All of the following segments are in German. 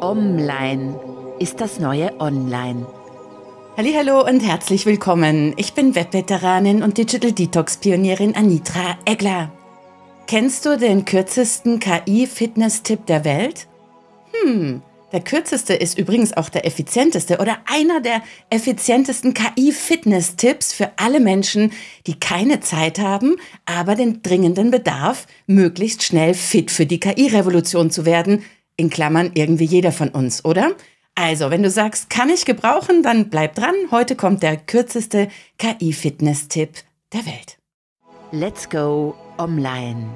Online ist das neue Online. Hallo und herzlich willkommen. Ich bin Webveteranin und Digital Detox Pionierin Anitra Egler. Kennst du den kürzesten KI-Fitness-Tipp der Welt? Hm, der kürzeste ist übrigens auch der effizienteste oder einer der effizientesten KI-Fitness-Tipps für alle Menschen, die keine Zeit haben, aber den dringenden Bedarf, möglichst schnell fit für die KI-Revolution zu werden. In Klammern irgendwie jeder von uns, oder? Also, wenn du sagst, kann ich gebrauchen, dann bleib dran. Heute kommt der kürzeste KI-Fitness-Tipp der Welt. Let's go online.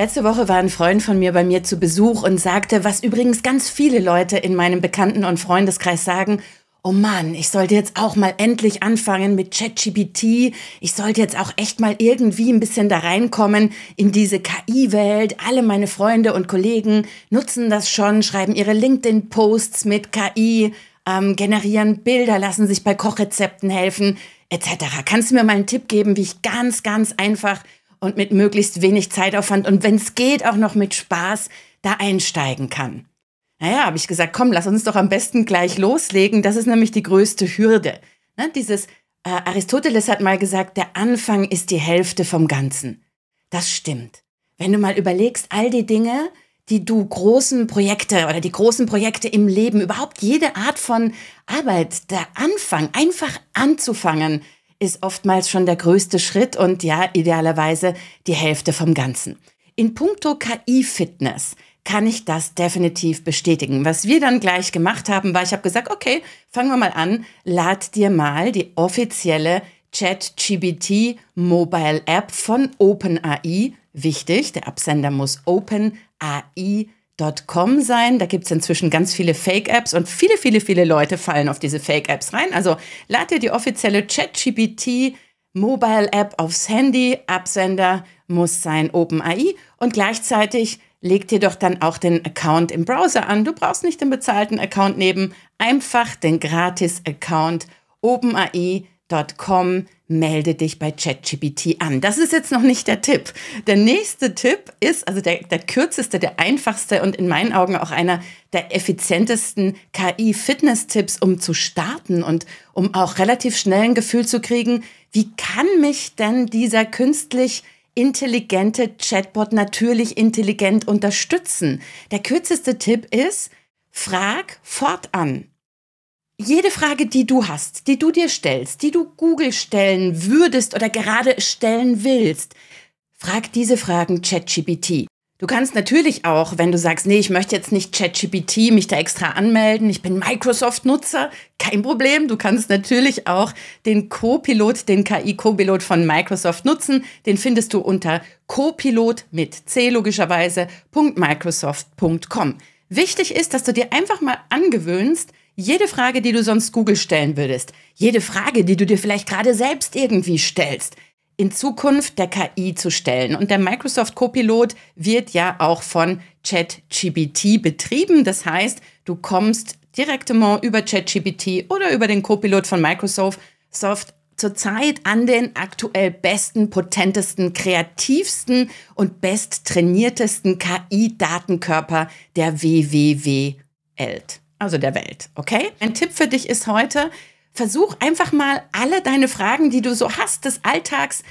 Letzte Woche war ein Freund von mir bei mir zu Besuch und sagte, was übrigens ganz viele Leute in meinem Bekannten- und Freundeskreis sagen, oh Mann, ich sollte jetzt auch mal endlich anfangen mit ChatGPT, ich sollte jetzt auch echt mal irgendwie ein bisschen da reinkommen in diese KI-Welt, alle meine Freunde und Kollegen nutzen das schon, schreiben ihre LinkedIn-Posts mit KI, ähm, generieren Bilder, lassen sich bei Kochrezepten helfen, etc. Kannst du mir mal einen Tipp geben, wie ich ganz, ganz einfach und mit möglichst wenig Zeitaufwand und wenn es geht, auch noch mit Spaß da einsteigen kann. Naja, habe ich gesagt, komm, lass uns doch am besten gleich loslegen. Das ist nämlich die größte Hürde. Ne? Dieses äh, Aristoteles hat mal gesagt, der Anfang ist die Hälfte vom Ganzen. Das stimmt. Wenn du mal überlegst, all die Dinge, die du großen Projekte oder die großen Projekte im Leben, überhaupt jede Art von Arbeit, der Anfang, einfach anzufangen, ist oftmals schon der größte Schritt und ja, idealerweise die Hälfte vom Ganzen. In puncto KI-Fitness kann ich das definitiv bestätigen. Was wir dann gleich gemacht haben, war, ich habe gesagt, okay, fangen wir mal an, lad dir mal die offizielle ChatGBT Mobile App von OpenAI, wichtig, der Absender muss OpenAI Com sein. Da gibt es inzwischen ganz viele Fake-Apps und viele, viele, viele Leute fallen auf diese Fake-Apps rein. Also lad dir die offizielle ChatGPT Mobile App aufs Handy. Absender muss sein OpenAI und gleichzeitig leg dir doch dann auch den Account im Browser an. Du brauchst nicht den bezahlten Account neben, einfach den gratis Account OpenAI www.lernen.com. Melde dich bei ChatGPT an. Das ist jetzt noch nicht der Tipp. Der nächste Tipp ist, also der, der kürzeste, der einfachste und in meinen Augen auch einer der effizientesten KI-Fitness-Tipps, um zu starten und um auch relativ schnell ein Gefühl zu kriegen, wie kann mich denn dieser künstlich intelligente Chatbot natürlich intelligent unterstützen? Der kürzeste Tipp ist, frag fortan jede Frage, die du hast, die du dir stellst, die du Google stellen würdest oder gerade stellen willst, frag diese Fragen ChatGPT. Du kannst natürlich auch, wenn du sagst, nee, ich möchte jetzt nicht ChatGPT, mich da extra anmelden, ich bin Microsoft-Nutzer, kein Problem. Du kannst natürlich auch den Co-Pilot, den ki co pilot von Microsoft nutzen. Den findest du unter copilot mit c logischerweise.microsoft.com. Wichtig ist, dass du dir einfach mal angewöhnst, jede Frage, die du sonst Google stellen würdest, jede Frage, die du dir vielleicht gerade selbst irgendwie stellst, in Zukunft der KI zu stellen. Und der Microsoft Copilot wird ja auch von ChatGPT betrieben. Das heißt, du kommst direktement über ChatGPT oder über den Copilot von Microsoft zurzeit an den aktuell besten, potentesten, kreativsten und besttrainiertesten KI-Datenkörper der WWW-Welt also der Welt, okay? Ein Tipp für dich ist heute, versuch einfach mal alle deine Fragen, die du so hast des Alltags,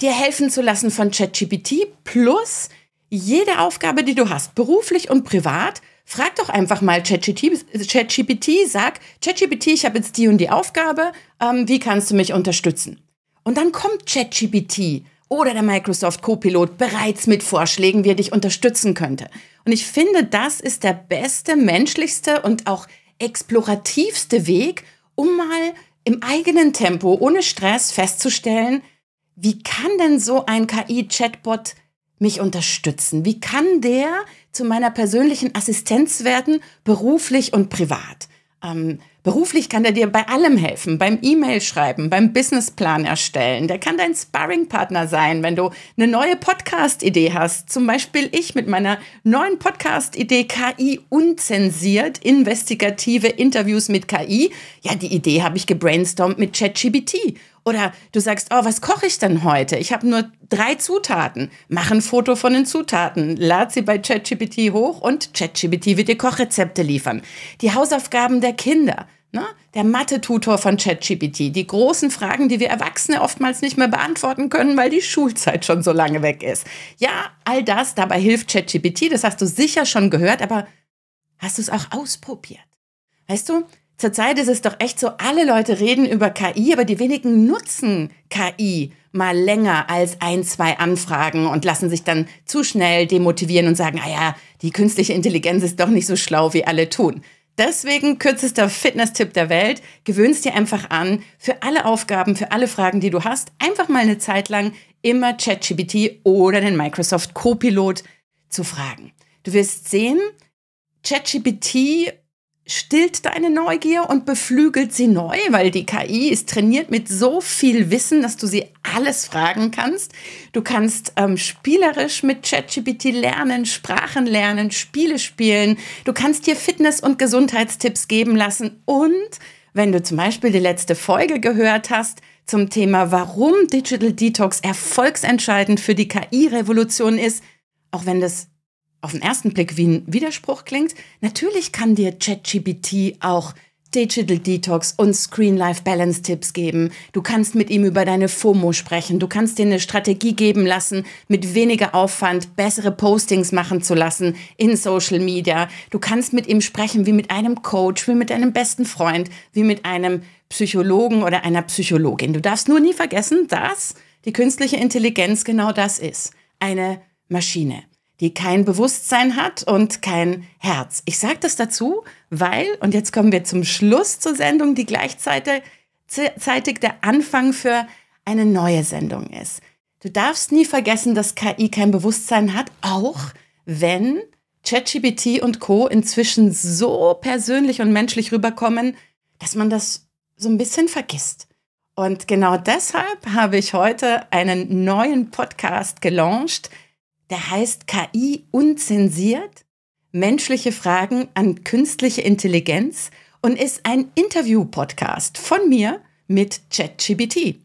dir helfen zu lassen von ChatGPT plus jede Aufgabe, die du hast, beruflich und privat. Frag doch einfach mal ChatGPT, sag, ChatGPT, ich habe jetzt die und die Aufgabe, ähm, wie kannst du mich unterstützen? Und dann kommt ChatGPT oder der Microsoft Copilot bereits mit Vorschlägen, wie er dich unterstützen könnte. Und ich finde, das ist der beste, menschlichste und auch explorativste Weg, um mal im eigenen Tempo, ohne Stress festzustellen, wie kann denn so ein KI-Chatbot mich unterstützen? Wie kann der zu meiner persönlichen Assistenz werden, beruflich und privat? Ähm, beruflich kann er dir bei allem helfen, beim E-Mail schreiben, beim Businessplan erstellen. Der kann dein Sparringpartner sein, wenn du eine neue Podcast-Idee hast. Zum Beispiel ich mit meiner neuen Podcast-Idee KI unzensiert, investigative Interviews mit KI. Ja, die Idee habe ich gebrainstormt mit ChatGBT. Oder du sagst, oh, was koche ich denn heute? Ich habe nur drei Zutaten. Mach ein Foto von den Zutaten, lad sie bei ChatGPT hoch und ChatGPT wird dir Kochrezepte liefern. Die Hausaufgaben der Kinder, ne? der Mathe-Tutor von ChatGPT, die großen Fragen, die wir Erwachsene oftmals nicht mehr beantworten können, weil die Schulzeit schon so lange weg ist. Ja, all das, dabei hilft ChatGPT, das hast du sicher schon gehört, aber hast du es auch ausprobiert? Weißt du, Zurzeit ist es doch echt so, alle Leute reden über KI, aber die wenigen nutzen KI mal länger als ein, zwei Anfragen und lassen sich dann zu schnell demotivieren und sagen, ah ja, die künstliche Intelligenz ist doch nicht so schlau, wie alle tun. Deswegen kürzester Fitness-Tipp der Welt, gewöhnst dir einfach an, für alle Aufgaben, für alle Fragen, die du hast, einfach mal eine Zeit lang immer ChatGPT oder den Microsoft Copilot zu fragen. Du wirst sehen, ChatGPT stillt deine Neugier und beflügelt sie neu, weil die KI ist trainiert mit so viel Wissen, dass du sie alles fragen kannst. Du kannst ähm, spielerisch mit ChatGPT lernen, Sprachen lernen, Spiele spielen. Du kannst dir Fitness- und Gesundheitstipps geben lassen. Und wenn du zum Beispiel die letzte Folge gehört hast zum Thema, warum Digital Detox erfolgsentscheidend für die KI-Revolution ist, auch wenn das auf den ersten Blick wie ein Widerspruch klingt, natürlich kann dir ChatGPT auch Digital Detox und Screen Life Balance Tipps geben. Du kannst mit ihm über deine FOMO sprechen. Du kannst dir eine Strategie geben lassen, mit weniger Aufwand bessere Postings machen zu lassen in Social Media. Du kannst mit ihm sprechen wie mit einem Coach, wie mit deinem besten Freund, wie mit einem Psychologen oder einer Psychologin. Du darfst nur nie vergessen, dass die künstliche Intelligenz genau das ist. Eine Maschine die kein Bewusstsein hat und kein Herz. Ich sage das dazu, weil, und jetzt kommen wir zum Schluss zur Sendung, die gleichzeitig der Anfang für eine neue Sendung ist. Du darfst nie vergessen, dass KI kein Bewusstsein hat, auch wenn ChatGPT und Co inzwischen so persönlich und menschlich rüberkommen, dass man das so ein bisschen vergisst. Und genau deshalb habe ich heute einen neuen Podcast gelauncht, der heißt KI unzensiert, menschliche Fragen an künstliche Intelligenz und ist ein Interview-Podcast von mir mit ChatGPT.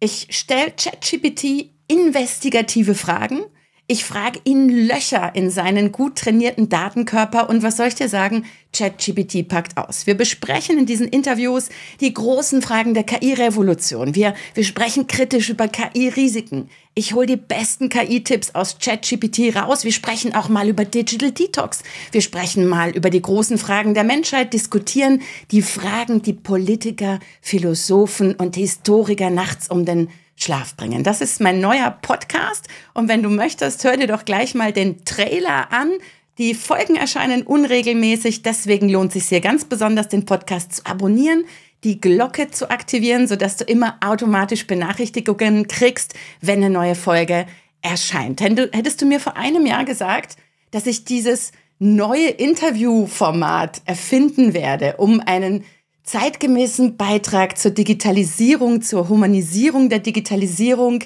Ich stelle ChatGPT investigative Fragen ich frage ihn Löcher in seinen gut trainierten Datenkörper und was soll ich dir sagen? ChatGPT packt aus. Wir besprechen in diesen Interviews die großen Fragen der KI-Revolution. Wir, wir sprechen kritisch über KI-Risiken. Ich hole die besten KI-Tipps aus ChatGPT raus. Wir sprechen auch mal über Digital Detox. Wir sprechen mal über die großen Fragen der Menschheit, diskutieren die Fragen, die Politiker, Philosophen und Historiker nachts um den Schlaf bringen. Das ist mein neuer Podcast. Und wenn du möchtest, hör dir doch gleich mal den Trailer an. Die Folgen erscheinen unregelmäßig. Deswegen lohnt es sich hier ganz besonders, den Podcast zu abonnieren die Glocke zu aktivieren, sodass du immer automatisch Benachrichtigungen kriegst, wenn eine neue Folge erscheint. Hättest du mir vor einem Jahr gesagt, dass ich dieses neue Interviewformat erfinden werde, um einen zeitgemäßen Beitrag zur Digitalisierung, zur Humanisierung der Digitalisierung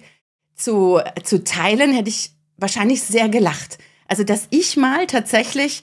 zu, zu teilen, hätte ich wahrscheinlich sehr gelacht. Also, dass ich mal tatsächlich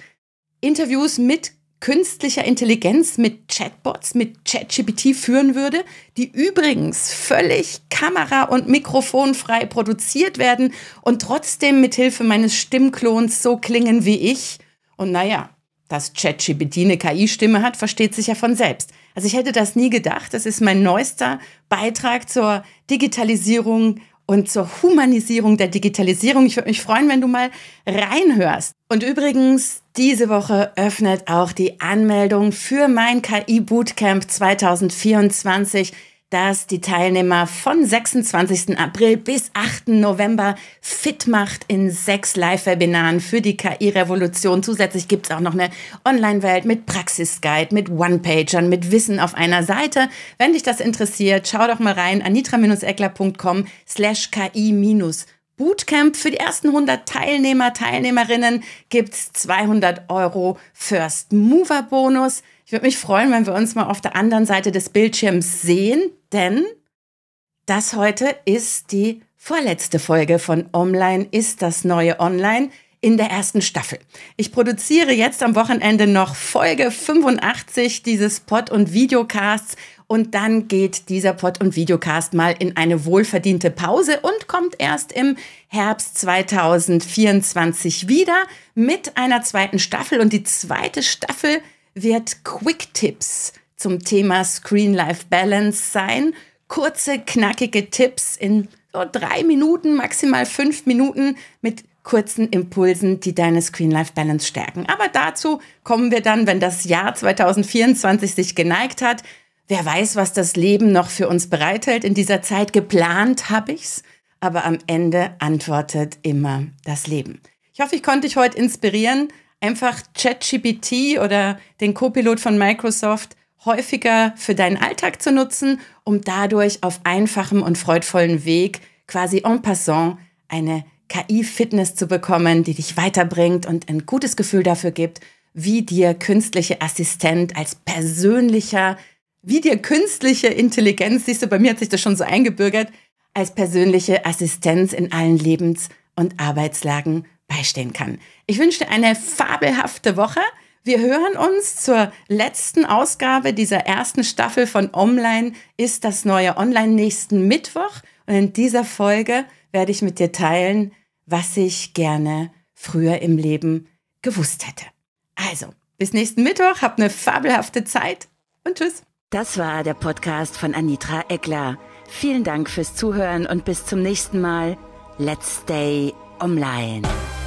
Interviews mit künstlicher Intelligenz, mit Chatbots, mit ChatGPT führen würde, die übrigens völlig kamera- und mikrofonfrei produziert werden und trotzdem mithilfe meines Stimmklons so klingen wie ich. Und naja, dass ChatGPT eine KI-Stimme hat, versteht sich ja von selbst. Also ich hätte das nie gedacht. Das ist mein neuester Beitrag zur Digitalisierung und zur Humanisierung der Digitalisierung. Ich würde mich freuen, wenn du mal reinhörst. Und übrigens, diese Woche öffnet auch die Anmeldung für mein KI-Bootcamp 2024 das die Teilnehmer von 26. April bis 8. November fit macht in sechs Live-Webinaren für die KI-Revolution. Zusätzlich gibt es auch noch eine Online-Welt mit Praxis-Guide, mit One-Pagern, mit Wissen auf einer Seite. Wenn dich das interessiert, schau doch mal rein anitra-eckler.com slash ki Bootcamp für die ersten 100 Teilnehmer, Teilnehmerinnen gibt es 200 Euro First Mover Bonus. Ich würde mich freuen, wenn wir uns mal auf der anderen Seite des Bildschirms sehen, denn das heute ist die vorletzte Folge von Online ist das neue Online in der ersten Staffel. Ich produziere jetzt am Wochenende noch Folge 85 dieses Pod- und Videocasts und dann geht dieser Pod- und Videocast mal in eine wohlverdiente Pause und kommt erst im Herbst 2024 wieder mit einer zweiten Staffel. Und die zweite Staffel wird Quick-Tipps zum Thema Screen-Life Balance sein. Kurze, knackige Tipps in so drei Minuten, maximal fünf Minuten mit kurzen Impulsen, die deine Screen-Life-Balance stärken. Aber dazu kommen wir dann, wenn das Jahr 2024 sich geneigt hat. Wer weiß, was das Leben noch für uns bereithält. In dieser Zeit geplant habe ich's, aber am Ende antwortet immer das Leben. Ich hoffe, ich konnte dich heute inspirieren einfach ChatGPT oder den Copilot von Microsoft häufiger für deinen Alltag zu nutzen, um dadurch auf einfachem und freudvollen Weg quasi en passant eine KI-Fitness zu bekommen, die dich weiterbringt und ein gutes Gefühl dafür gibt, wie dir künstliche Assistent als persönlicher, wie dir künstliche Intelligenz, siehst du, bei mir hat sich das schon so eingebürgert, als persönliche Assistenz in allen Lebens- und Arbeitslagen beistehen kann. Ich wünsche dir eine fabelhafte Woche. Wir hören uns zur letzten Ausgabe dieser ersten Staffel von Online ist das neue Online nächsten Mittwoch. Und in dieser Folge werde ich mit dir teilen, was ich gerne früher im Leben gewusst hätte. Also, bis nächsten Mittwoch, hab eine fabelhafte Zeit und tschüss. Das war der Podcast von Anitra Eckler. Vielen Dank fürs Zuhören und bis zum nächsten Mal. Let's stay Online.